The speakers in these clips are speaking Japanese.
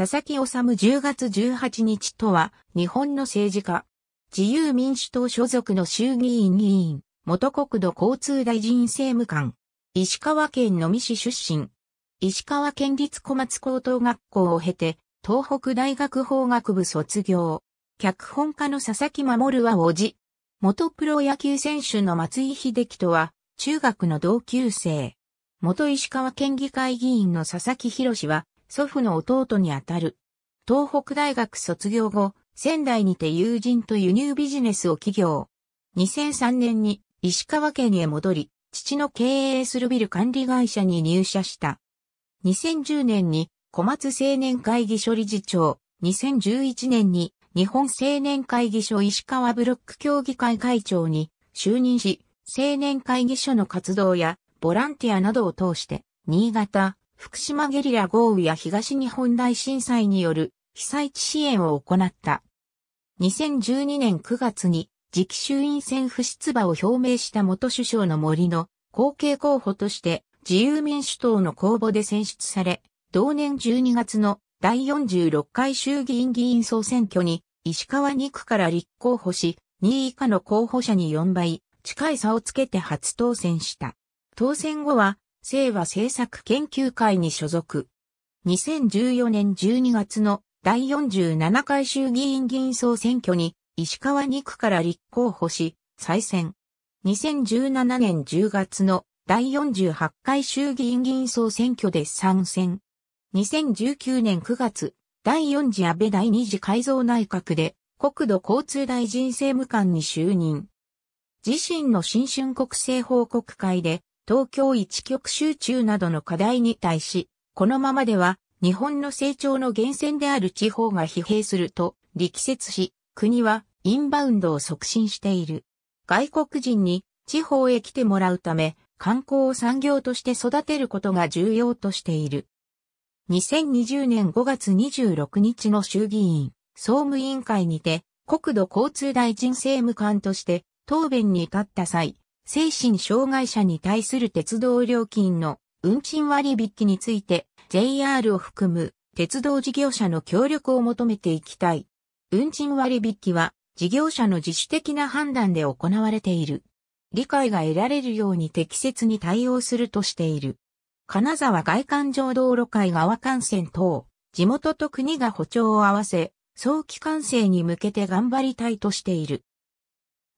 佐々木治10月18日とは、日本の政治家。自由民主党所属の衆議院議員、元国土交通大臣政務官。石川県の美市出身。石川県立小松高等学校を経て、東北大学法学部卒業。脚本家の佐々木守は叔父。元プロ野球選手の松井秀樹とは、中学の同級生。元石川県議会議員の佐々木博は、祖父の弟にあたる。東北大学卒業後、仙台にて友人と輸入ビジネスを起業。2003年に石川県へ戻り、父の経営するビル管理会社に入社した。2010年に小松青年会議所理事長、2011年に日本青年会議所石川ブロック協議会会長に就任し、青年会議所の活動やボランティアなどを通して、新潟、福島ゲリラ豪雨や東日本大震災による被災地支援を行った。2012年9月に次期衆院選不出馬を表明した元首相の森の後継候補として自由民主党の公募で選出され、同年12月の第46回衆議院議員総選挙に石川2区から立候補し、2位以下の候補者に4倍近い差をつけて初当選した。当選後は清和政策研究会に所属。2014年12月の第47回衆議院議員総選挙に石川2区から立候補し、再選。2017年10月の第48回衆議院議員総選挙で参戦。2019年9月、第4次安倍第2次改造内閣で国土交通大臣政務官に就任。自身の新春国政報告会で東京一極集中などの課題に対し、このままでは日本の成長の源泉である地方が疲弊すると力説し、国はインバウンドを促進している。外国人に地方へ来てもらうため、観光を産業として育てることが重要としている。2020年5月26日の衆議院総務委員会にて、国土交通大臣政務官として答弁に至った際、精神障害者に対する鉄道料金の運賃割引について JR を含む鉄道事業者の協力を求めていきたい。運賃割引は事業者の自主的な判断で行われている。理解が得られるように適切に対応するとしている。金沢外環状道路会側幹線等、地元と国が歩調を合わせ、早期完成に向けて頑張りたいとしている。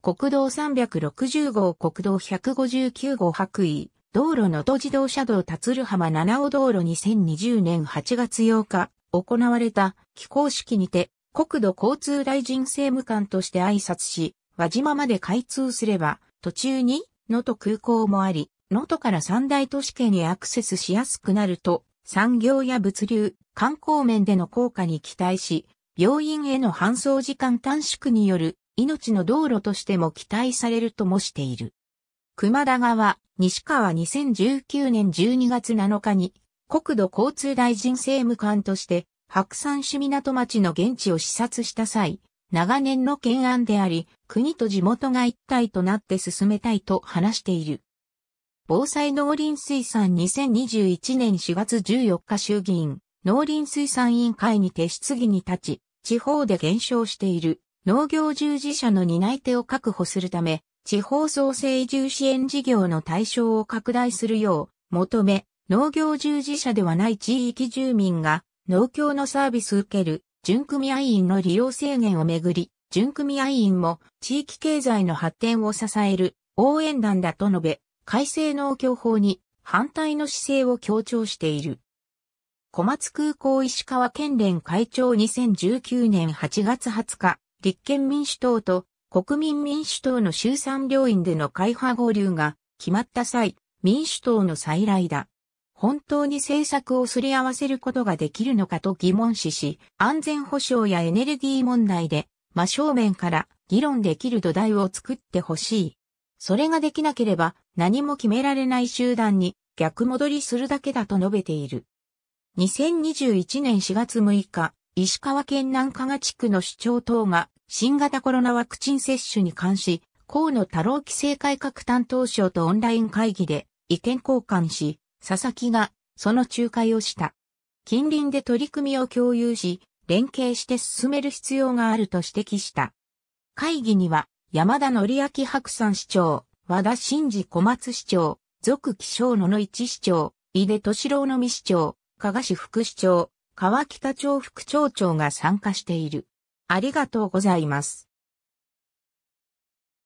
国道360号国道159号白衣、道路能登自動車道達る浜七尾道路2020年8月8日、行われた起工式にて、国土交通大臣政務官として挨拶し、輪島まで開通すれば、途中に、能登空港もあり、能登から三大都市圏へアクセスしやすくなると、産業や物流、観光面での効果に期待し、病院への搬送時間短縮による命の道路としても期待されるともしている。熊田川、西川2019年12月7日に、国土交通大臣政務官として、白山市港町の現地を視察した際、長年の懸案であり、国と地元が一体となって進めたいと話している。防災農林水産2021年4月14日衆議院、農林水産委員会にて質疑に立ち、地方で減少している農業従事者の担い手を確保するため、地方創生移住支援事業の対象を拡大するよう求め、農業従事者ではない地域住民が農協のサービス受ける準組合員の利用制限をめぐり、準組合員も地域経済の発展を支える応援団だと述べ、改正農協法に反対の姿勢を強調している。小松空港石川県連会長2019年8月20日、立憲民主党と国民民主党の衆参両院での会派合流が決まった際、民主党の再来だ。本当に政策をすり合わせることができるのかと疑問視し、安全保障やエネルギー問題で真正面から議論できる土台を作ってほしい。それができなければ何も決められない集団に逆戻りするだけだと述べている。2021年4月6日、石川県南加賀地区の首長等が新型コロナワクチン接種に関し、河野太郎規制改革担当省とオンライン会議で意見交換し、佐々木がその仲介をした。近隣で取り組みを共有し、連携して進める必要があると指摘した。会議には、山田則明白山市長、和田真治小松市長、続気象野の一市長、井出敏郎の美市長、加賀市副市長、川北町副町長が参加している。ありがとうございます。